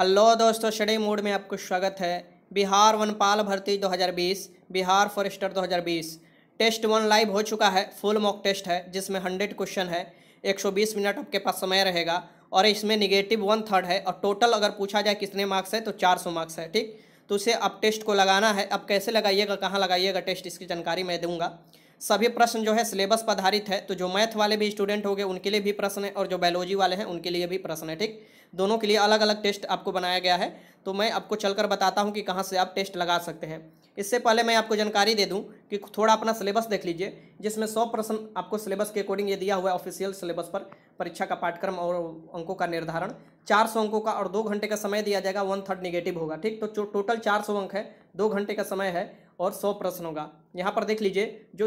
hello दोस्तों शडे mood में आपको स्वागत है बिहार वनपाल भर्ती 2020 Bihar forester 2020 test one live हो चुका है फुल मॉक टेस्ट है जिसमें हंड्रेड क्वेश्चन है 120 मिनट आपके पास समय रहेगा और इसमें निगेटिव वन थर्ड है और टोटल अगर पूछा जाए कितने मार्क्स है तो 400 मार्क्स है ठीक तो उसे अब टेस्ट को लगाना है अब कैसे लगाइएगा कहाँ लगाइएगा टेस्ट इसकी जानकारी मैं दूंगा सभी प्रश्न जो है सिलेबस पर आधारित है तो जो मैथ वाले भी स्टूडेंट हो उनके लिए भी प्रश्न है और जो बायोलॉजी वाले हैं उनके लिए भी प्रश्न है ठीक दोनों के लिए अलग अलग टेस्ट आपको बनाया गया है तो मैं आपको चलकर बताता हूँ कि कहाँ से आप टेस्ट लगा सकते हैं इससे पहले मैं आपको जानकारी दे दूँ कि थोड़ा अपना सिलेबस देख लीजिए जिसमें सौ प्रश्न आपको सिलेबस के अकॉर्डिंग ये दिया हुआ है ऑफिशियल सिलेबस पर परीक्षा का पाठ्यक्रम और अंकों का निर्धारण चार सौ अंकों का और दो घंटे का समय दिया जाएगा वन थर्ड निगेटिव होगा ठीक तो टोटल चार सौ अंक है दो घंटे का समय है और सौ प्रश्न होगा यहाँ पर देख लीजिए जो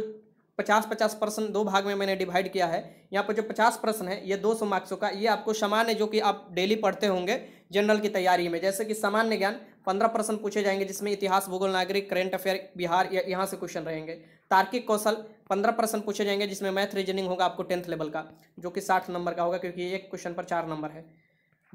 पचास पचास प्रश्न दो भाग में मैंने डिवाइड किया है यहाँ पर जो पचास प्रश्न है ये दो सौ मार्क्सों का ये आपको सामान्य जो कि आप डेली पढ़ते होंगे जनरल की तैयारी में जैसे कि सामान्य ज्ञान पंद्रह प्रश्न पूछे जाएंगे जिसमें इतिहास भूगोल नागरिक करेंट अफेयर बिहार या यहाँ से क्वेश्चन रहेंगे तार्किक कौशल पंद्रह प्रश्न पूछे जाएंगे जिसमें मैथ रीजनिंग होगा आपको टेंथ लेवल का जो कि साठ नंबर का होगा क्योंकि एक क्वेश्चन पर चार नंबर है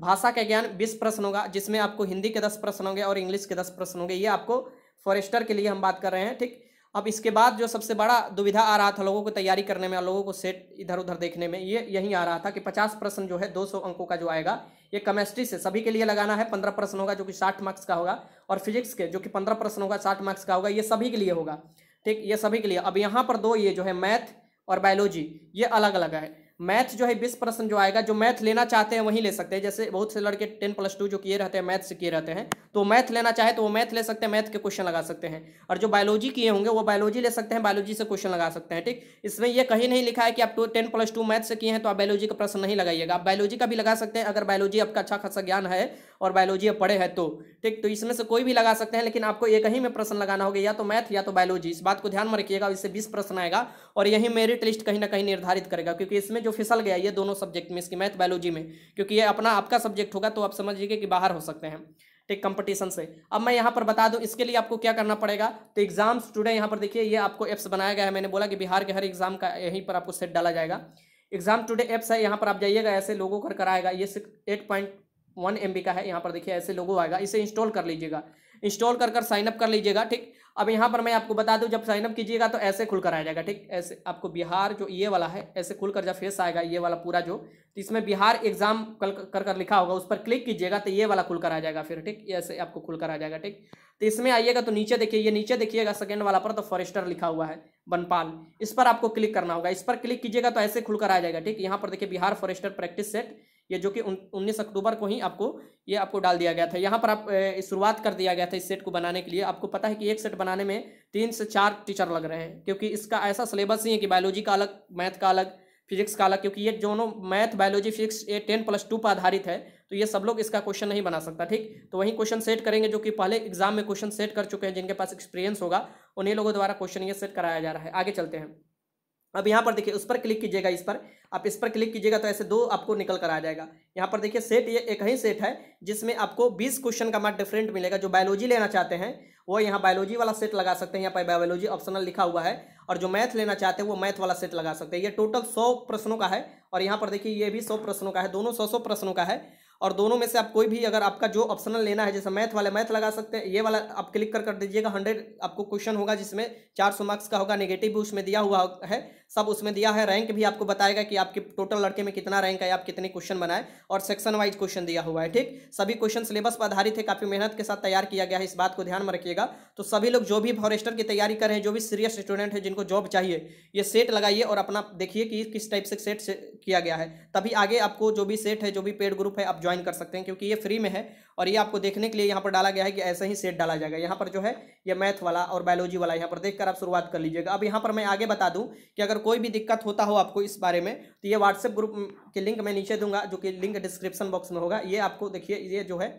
भाषा का ज्ञान बीस प्रश्न होगा जिसमें आपको हिंदी के दस प्रश्न होंगे और इंग्लिश के दस प्रश्न होंगे ये आपको फॉरेस्टर के लिए हम बात कर रहे हैं ठीक अब इसके बाद जो सबसे बड़ा दुविधा आ रहा था लोगों को तैयारी करने में और लोगों को सेट इधर उधर देखने में ये यही आ रहा था कि पचास प्रश्न जो है दो सौ अंकों का जो आएगा ये केमिस्ट्री से सभी के लिए लगाना है पंद्रह प्रश्न होगा जो कि साठ मार्क्स का होगा और फिजिक्स के जो कि पंद्रह प्रश्न होगा साठ मार्क्स का होगा ये सभी के लिए होगा ठीक ये सभी के लिए अब यहाँ पर दो ये जो है मैथ और बायोलॉजी ये अलग अलग है मैथ जो है बीस परसेंट जो आएगा जो मैथ लेना चाहते हैं वहीं ले सकते हैं जैसे बहुत से लड़के टेन प्लस टू जो किए रहते हैं मैथ से किए रहते हैं तो मैथ लेना चाहे तो वो मैथ ले सकते हैं मैथ के क्वेश्चन लगा सकते हैं और जो बायोलॉजी किए होंगे वो बायोलॉजी ले सकते हैं बायोलॉजी से क्वेश्चन लगा सकते हैं ठीक इसमें यह कहीं नहीं लिखा है कि आप two ten plus two math से किए हैं तो आप बायोलॉजी का प्रश्न नहीं लगाइएगा आप बायोलॉजी का भी लगा सकते हैं अगर बायोलॉजी आपका अच्छा खासा ज्ञान है और बायोलॉजी अब पढ़े हैं तो ठीक तो इसमें से कोई भी लगा सकते हैं लेकिन आपको एक ही में प्रश्न लगाना होगा या तो मैथ या तो बायोलॉजी इस बात को ध्यान में रखिएगा इससे बीस प्रश्न आएगा और यही मेरिट लिस्ट कहीं ना कहीं निर्धारित करेगा क्योंकि इसमें जो फिसल गया ये दोनों सब्जेक्ट में इसकी मैथ बायोलॉजी में क्योंकि ये अपना आपका सब्जेक्ट होगा तो आप समझिए कि बाहर हो सकते हैं ठीक कंपटीशन से अब मैं यहाँ पर बता दूँ इसके लिए आपको क्या करना पड़ेगा तो एग्जाम स्टूडेंट यहाँ पर देखिए ये आपको एप्स बनाया गया है मैंने बोला कि बिहार के हर एग्जाम का यहीं पर आपको सेट डाला जाएगा एग्जाम टुडे एप्स है यहाँ पर आप जाइएगा ऐसे लोगों कर कराएगा ये एट पॉइंट वन एम का है यहाँ पर देखिए ऐसे लोगो आएगा इसे इंस्टॉल कर लीजिएगा इंस्टॉल कर कर साइनअप कर लीजिएगा ठीक अब यहाँ पर मैं आपको बता दूँ जब साइनअप कीजिएगा तो ऐसे खुलकर आ जाएगा ठीक ऐसे आपको बिहार जो ये वाला है ऐसे खुलकर जब फेस आएगा ये वाला पूरा जो तो इसमें बिहार एग्जाम कल कर कर लिखा होगा उस पर क्लिक कीजिएगा तो ये वाला खुलकर आ जाएगा फिर ठीक ऐसे आपको खुलकर आ जाएगा ठीक तो इसमें आइएगा तो नीचे देखिए ये नीचे देखिएगा सेकेंड वाला पर तो फॉरेस्टर लिखा हुआ है बनपाल इस पर आपको क्लिक करना होगा इस पर क्लिक कीजिएगा तो ऐसे खुलकर आ जाएगा ठीक यहाँ पर देखिए बिहार फॉरेस्टर प्रैक्टिस सेट ये जो कि उन्नीस अक्टूबर को ही आपको ये आपको डाल दिया गया था यहाँ पर आप शुरुआत कर दिया गया था इस सेट को बनाने के लिए आपको पता है कि एक सेट बनाने में तीन से चार टीचर लग रहे हैं क्योंकि इसका ऐसा सिलेबस ही है कि बायोलॉजी का अलग मैथ का अलग फिजिक्स का अलग क्योंकि ये दोनों मैथ बायोलॉजी फिजिक्स ये टेन प्लस टू पर आधारित है तो ये सब लोग इसका क्वेश्चन नहीं बना सकता ठीक तो वहीं क्वेश्चन सेट करेंगे जो कि पहले एग्जाम में क्वेश्चन सेट कर चुके हैं जिनके पास एक्सपीरियंस होगा उन्हीं लोगों द्वारा क्वेश्चन ये सेट कराया जा रहा है आगे चलते हैं अब यहाँ पर देखिए उस पर क्लिक कीजिएगा इस पर आप इस पर क्लिक कीजिएगा तो ऐसे दो आपको निकल कर आ जाएगा यहाँ पर देखिए सेट ये एक ही सेट है जिसमें आपको 20 क्वेश्चन का मार्क डिफरेंट मिलेगा जो बायोलॉजी लेना चाहते हैं वो यहाँ बायोलॉजी वाला सेट लगा सकते हैं यहाँ पर बायोलॉजी ऑप्शनल लिखा हुआ है और जो मैथ लेना चाहते हैं वो मैथ वाला सेट लगा सकते हैं ये टोटल सौ प्रश्नों का है और यहाँ पर देखिए ये भी सौ प्रश्नों का है दोनों सौ सौ प्रश्नों का है और दोनों में से आप कोई भी अगर आपका जो ऑप्शनल लेना है जैसे मैथ वाले मैथ लगा सकते हैं ये वाला आप क्लिक कर कर दीजिएगा हंड्रेड आपको क्वेश्चन होगा जिसमें चार सौ मार्क्स का होगा नेगेटिव भी उसमें दिया हुआ है सब उसमें दिया है रैंक भी आपको बताएगा कि आपके टोटल लड़के में कितना रैंक है आप कितने क्वेश्चन बनाए और सेक्शन वाइज क्वेश्चन दिया हुआ है ठीक सभी क्वेश्चन सिलेबस पर आधारित है काफ़ी मेहनत के साथ तैयार किया गया है इस बात को ध्यान में रखिएगा तो सभी लोग जो भी फॉरेस्टर की तैयारी करें जो भी सीरियस स्टूडेंट है जिनको जॉब चाहिए ये सेट लगाइए और अपना देखिए कि किस टाइप से सेट किया गया है तभी आगे आपको जो भी सेट है जो भी पेड ग्रुप है आप ज्वाइन कर सकते हैं क्योंकि ये फ्री में है और ये आपको देखने के लिए यहाँ पर डाला गया है कि ऐसे ही सेट डाला जाएगा यहाँ पर जो है ये मैथ वाला और बायोलॉजी वाला यहाँ पर देखकर आप शुरुआत कर लीजिएगा अब यहाँ पर मैं आगे बता दूँ कि अगर कोई भी दिक्कत होता हो आपको इस बारे में तो ये व्हाट्सएप ग्रुप के लिंक मैं नीचे दूंगा जो कि लिंक डिस्क्रिप्शन बॉक्स में होगा ये आपको देखिए ये जो है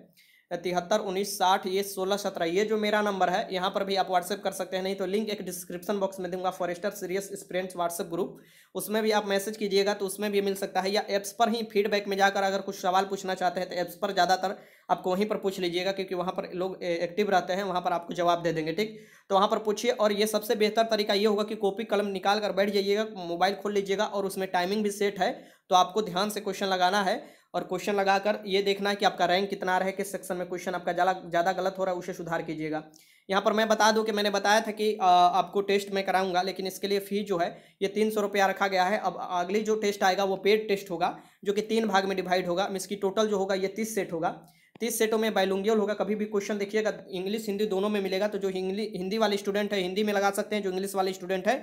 तिहत्तर उन्नीस साठ ये सोलह सत्रह ये जो मेरा नंबर है यहाँ पर भी आप व्हाट्सएप कर सकते हैं नहीं तो लिंक एक डिस्क्रिप्शन बॉक्स में दूंगा forester serious aspirants WhatsApp group उसमें भी आप मैसेज कीजिएगा तो उसमें भी मिल सकता है या ऐप्स पर ही फीडबैक में जाकर अगर कुछ सवाल पूछना चाहते हैं तो ऐप्स पर ज़्यादातर आपको वहीं पर पूछ लीजिएगा क्योंकि वहाँ पर लोग एक्टिव रहते हैं वहाँ पर आपको जवाब दे देंगे ठीक तो वहाँ पर पूछिए और ये सबसे बेहतर तरीका ये होगा कि कॉपी कलम निकाल कर बैठ जाइएगा मोबाइल खोल लीजिएगा और उसमें टाइमिंग भी सेट है तो आपको ध्यान से क्वेश्चन लगाना है और क्वेश्चन लगाकर ये देखना है कि आपका रैंक कितना आ रहा है किस सेक्शन में क्वेश्चन आपका ज़्यादा ज़्यादा गलत हो रहा है उसे सुधार कीजिएगा यहाँ पर मैं बता दूँ कि मैंने बताया था कि आपको टेस्ट मैं कराऊंगा लेकिन इसके लिए फ़ी जो है ये तीन सौ रुपया रखा गया है अब अगली जो टेस्ट आएगा वो पेड टेस्ट होगा जो कि तीन भाग में डिवाइड होगा मिस की टोटल जो होगा ये तीस सेट होगा तीस सेटों में बायलुंगियल होगा कभी भी क्वेश्चन देखिएगा इंग्लिश हिंदी दोनों में मिलेगा तो जो हिंदी वाले स्टूडेंट है हिंदी में लगा सकते हैं जो इंग्लिश वाले स्टूडेंट है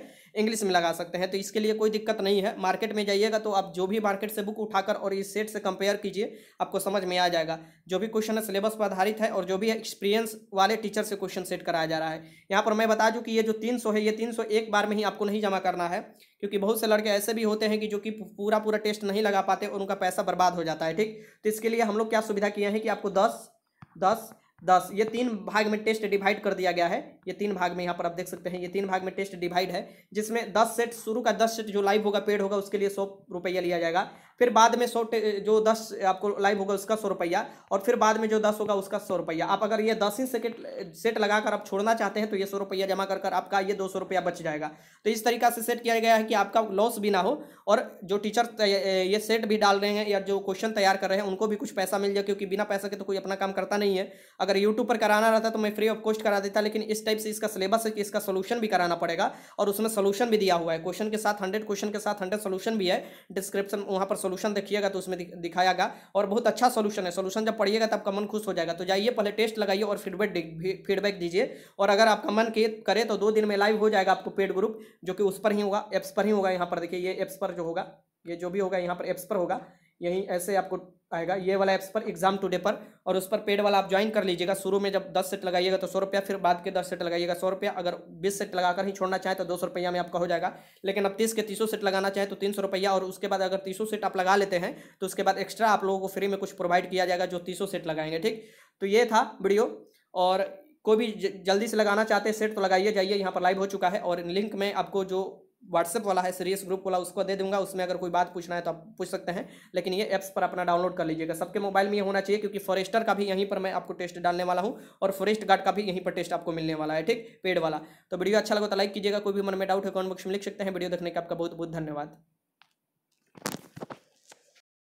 इंग्लिश में लगा सकते हैं तो इसके लिए कोई दिक्कत नहीं है मार्केट में जाइएगा तो आप जो भी मार्केट से बुक उठाकर और इस सेट से कंपेयर कीजिए आपको समझ में आ जाएगा जो भी क्वेश्चन है सिलेबस पर आधारित है और जो भी एक्सपीरियंस वाले टीचर से क्वेश्चन सेट कराया जा रहा है यहाँ पर मैं बता दूँ कि ये जो तीन है ये तीन एक बार में ही आपको नहीं जमा करना है क्योंकि बहुत से लड़के ऐसे भी होते हैं कि जो कि पूरा पूरा टेस्ट नहीं लगा पाते और उनका पैसा बर्बाद हो जाता है ठीक तो इसके लिए हम लोग क्या सुविधा किए हैं कि आपको आपको दस दस दस ये तीन भाग में टेस्ट डिवाइड कर दिया गया है ये तीन भाग में यहाँ पर आप देख सकते हैं ये तीन भाग में टेस्ट डिवाइड है जिसमें दस सेट शुरू का दस सेट जो लाइव होगा पेड होगा उसके लिए सौ रुपया लिया जाएगा फिर बाद में सौ जो दस आपको लाइव होगा उसका सौ रुपया और फिर बाद में जो दस होगा उसका सौ रुपया आप अगर ये दस ही सेकेट सेट लगाकर आप छोड़ना चाहते हैं तो ये सौ रुपया जमा कर कर आपका ये दो सौ रुपया बच जाएगा तो इस तरीका से सेट किया गया है कि आपका लॉस भी ना हो और जो टीचर ये सेट भी डाल रहे हैं या जो क्वेश्चन तैयार कर रहे हैं उनको भी कुछ पैसा मिल जाए क्योंकि बिना पैसा के तो कोई अपना काम करता नहीं है अगर यूट्यूब पर कराना रहता तो मैं फ्री ऑफ कॉस्ट करा देता लेकिन इस टाइप से इसका सिलेबस है कि इसका सोल्यूशन भी कराना पड़ेगा और उसमें सोल्यूशन भी दिया हुआ है क्वेश्चन के साथ हंड्रेड क्वेश्चन के साथ हंड्रेड सोल्यूशन भी है डिस्क्रिप्शन वहाँ पर सोल्यूशन देखिएगा तो उसमें दिखाएगा और बहुत अच्छा सोल्यूशन है सोल्यूशन जब पढ़िएगा तब मन खुश हो जाएगा तो जाइए पहले टेस्ट लगाइए और फीडबैक फीडबैक दीजिए और अगर आपका मन करे तो दो दिन में लाइव हो जाएगा आपको पेड ग्रुप जो कि उस पर ही होगा एप्स पर ही होगा यहाँ पर देखिए ये एप्स पर जो होगा ये जो भी होगा यहाँ पर एप्स पर होगा यहीं ऐसे आपको आएगा ये वाला ऐप्स पर एग्जाम टुडे पर और उस पर पेड वाला आप ज्वाइन कर लीजिएगा शुरू में जब दस सेट लगाइएगा तो सौ रुपया फिर बाद के दस सेट लगाइएगा सौ रुपया अगर बीस सेट लगाकर ही छोड़ना चाहे तो दो सौ रुपया में आपका हो जाएगा लेकिन अब तीस के तीसों सेट लगाना चाहे तो तीन सौ रुपया और उसके बाद अगर तीसों सेट आप लगा लेते हैं तो उसके बाद एक्स्ट्रा आप लोगों को फ्री में कुछ प्रोवाइड किया जाएगा जो तीसों सेट लगाएंगे ठीक तो ये था वीडियो और कोई भी जल्दी से लगाना चाहते हैं सेट तो लगाइए जाइए यहाँ पर लाइव हो चुका है और लिंक में आपको जो व्हाट्सएप वाला है सीरियस ग्रुप वाला उसको दे दूंगा उसमें अगर कोई बात पूछना है तो आप पूछ सकते हैं लेकिन ये ऐप्स पर अपना डाउनलोड कर लीजिएगा सबके मोबाइल में ये होना चाहिए क्योंकि फॉरेस्टर का भी यहीं पर मैं आपको टेस्ट डालने वाला हूँ और फॉरेस्ट गार्ड का भी यहीं पर टेस्ट आपको मिलने वाला है ठीक पेड वाला तो वीडियो अच्छा लगा तो लाइक कीजिएगा कोई भी मन में डाउट है कॉमेंट बॉक्स में लिख सकते हैं वीडियो देखने का आपका बहुत बहुत धन्यवाद